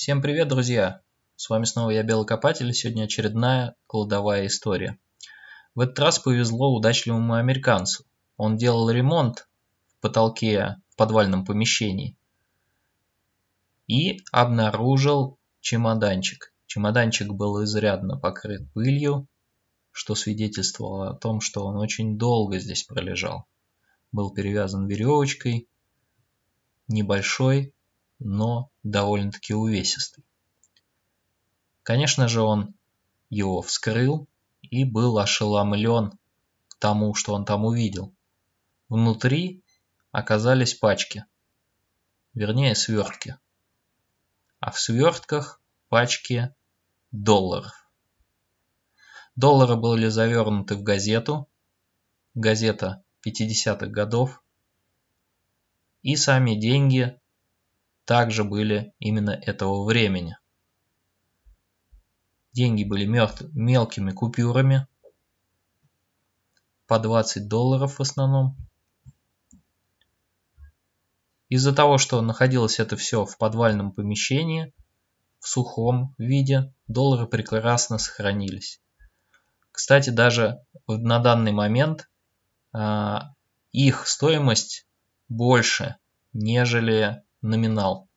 Всем привет, друзья! С вами снова я, Белокопатель, и сегодня очередная кладовая история. В этот раз повезло удачливому американцу. Он делал ремонт в потолке в подвальном помещении и обнаружил чемоданчик. Чемоданчик был изрядно покрыт пылью, что свидетельствовало о том, что он очень долго здесь пролежал. Был перевязан веревочкой, небольшой, но довольно-таки увесистый. Конечно же, он его вскрыл и был ошеломлен тому, что он там увидел. Внутри оказались пачки, вернее свертки. А в свертках пачки долларов. Доллары были завернуты в газету, газета 50-х годов, и сами деньги также были именно этого времени. Деньги были мелкими купюрами, по 20 долларов в основном. Из-за того, что находилось это все в подвальном помещении, в сухом виде, доллары прекрасно сохранились. Кстати, даже на данный момент а, их стоимость больше, нежели номинал.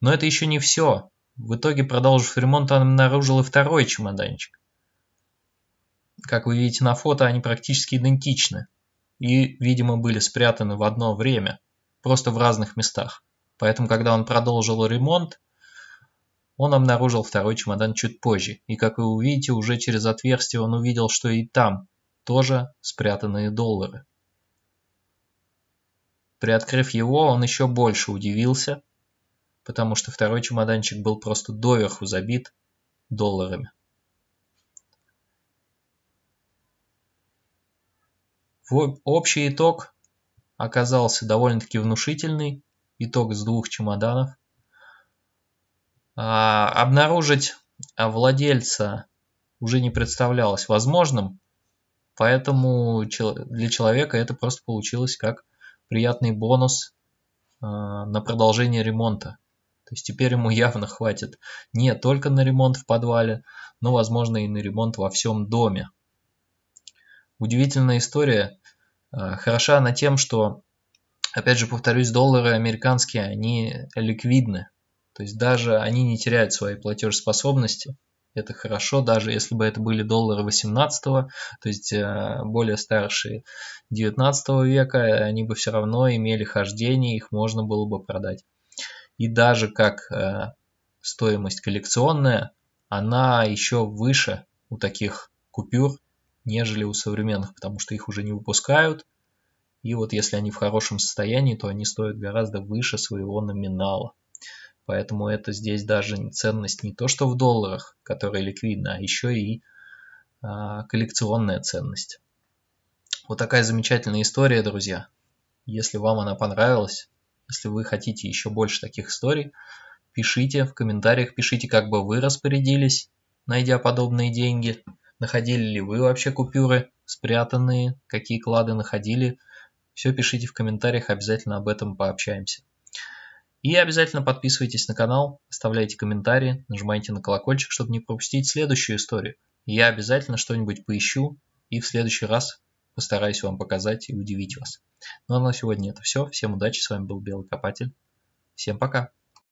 Но это еще не все. В итоге, продолжив ремонт, он обнаружил и второй чемоданчик. Как вы видите на фото, они практически идентичны. И, видимо, были спрятаны в одно время, просто в разных местах. Поэтому, когда он продолжил ремонт, он обнаружил второй чемодан чуть позже. И, как вы увидите, уже через отверстие он увидел, что и там тоже спрятанные доллары. Приоткрыв его, он еще больше удивился – потому что второй чемоданчик был просто доверху забит долларами. Общий итог оказался довольно-таки внушительный. Итог с двух чемоданов. А, обнаружить а, владельца уже не представлялось возможным, поэтому для человека это просто получилось как приятный бонус а, на продолжение ремонта. То есть теперь ему явно хватит не только на ремонт в подвале, но, возможно, и на ремонт во всем доме. Удивительная история э, хороша она тем, что, опять же, повторюсь, доллары американские, они ликвидны. То есть даже они не теряют своей платежеспособности. Это хорошо, даже если бы это были доллары 18 то есть э, более старшие 19 века, они бы все равно имели хождение, их можно было бы продать и даже как э, стоимость коллекционная, она еще выше у таких купюр, нежели у современных, потому что их уже не выпускают. И вот если они в хорошем состоянии, то они стоят гораздо выше своего номинала. Поэтому это здесь даже ценность не то, что в долларах, которая ликвидна, а еще и а, коллекционная ценность. Вот такая замечательная история, друзья. Если вам она понравилась, если вы хотите еще больше таких историй, пишите в комментариях, пишите, как бы вы распорядились, найдя подобные деньги. Находили ли вы вообще купюры спрятанные, какие клады находили. Все пишите в комментариях, обязательно об этом пообщаемся. И обязательно подписывайтесь на канал, оставляйте комментарии, нажимайте на колокольчик, чтобы не пропустить следующую историю. Я обязательно что-нибудь поищу и в следующий раз Постараюсь вам показать и удивить вас. Ну а на сегодня это все. Всем удачи, с вами был Белый Копатель. Всем пока!